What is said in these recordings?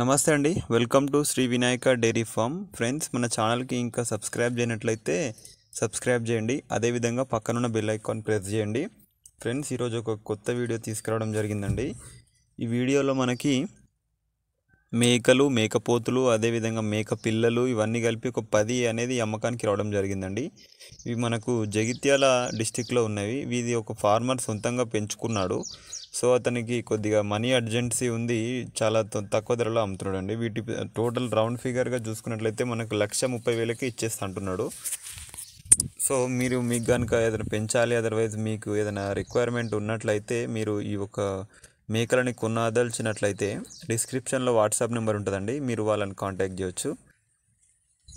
నమస్తే అండి welcome to Shri Vinayaka dairy farm friends మన ఛానల్కి ఇంకా సబ్స్క్రైబ్ చేయనట్లయితే సబ్స్క్రైబ్ చేయండి అదేవిధంగా పక్కనున్న బెల్ ఐకాన్ ప్రెస్ చేయండి ఫ్రెండ్స్ ఈరోజు ఒక కొత్త వీడియో తీసుకురావడం జరిగిందండి ఈ వీడియోలో మనకి మేకలు మేకపోతులు అదేవిధంగా మేక పిల్లలు ఇవన్నీ కలిపి ఒక పది అనేది అమ్మకానికి రావడం జరిగిందండి ఇవి మనకు జగిత్యాల డిస్టిక్లో ఉన్నవి వీధి ఒక ఫార్మర్ సొంతంగా పెంచుకున్నాడు సో అతనికి కొద్దిగా మనీ అర్జెన్సీ ఉంది చాలా తక్కువ ధరలో అమ్ముతున్నాడు అండి వీటి టోటల్ రౌండ్ ఫిగర్గా చూసుకున్నట్లయితే మనకు లక్ష ముప్పై వేలకి ఇచ్చేస్తా అంటున్నాడు సో మీరు మీకు కనుక ఏదైనా పెంచాలి అదర్వైజ్ మీకు ఏదైనా రిక్వైర్మెంట్ ఉన్నట్లయితే మీరు ఈ ఒక మేకలని కొనదలిచినట్లయితే డిస్క్రిప్షన్లో వాట్సాప్ నెంబర్ ఉంటుందండి మీరు వాళ్ళని కాంటాక్ట్ చేయొచ్చు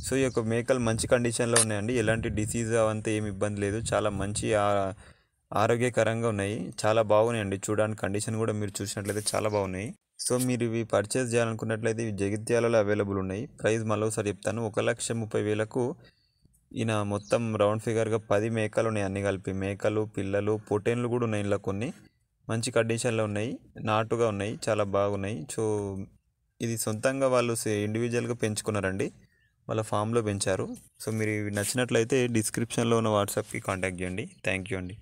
సో ఈ యొక్క మేకలు మంచి కండిషన్లో ఉన్నాయండి ఎలాంటి డిసీజ్ అవంతా ఏమి ఇబ్బంది లేదు చాలా మంచి ఆరోగ్యకరంగా ఉన్నాయి చాలా బాగున్నాయండి చూడడానికి కండిషన్ కూడా మీరు చూసినట్లయితే చాలా బాగున్నాయి సో మీరు ఇవి పర్చేస్ చేయాలనుకున్నట్లయితే ఇవి జగిత్యాలలో అవైలబుల్ ఉన్నాయి ప్రైస్ మరోసారి చెప్తాను ఒక లక్ష ముప్పై వేలకు ఈయన మొత్తం రౌండ్ ఫిగర్గా పది మేకలు ఉన్నాయి అన్ని కలిపి మేకలు పిల్లలు పొటెన్లు కూడా ఉన్నాయి ఇలా కొన్ని మంచి కండిషన్లో ఉన్నాయి నాటుగా ఉన్నాయి చాలా బాగున్నాయి సో ఇది సొంతంగా వాళ్ళు ఇండివిజువల్గా పెంచుకున్నారండి వాళ్ళ ఫామ్లో పెంచారు సో మీరు నచ్చినట్లయితే డిస్క్రిప్షన్లో ఉన్న వాట్సాప్కి కాంటాక్ట్ చేయండి థ్యాంక్ యూ అండి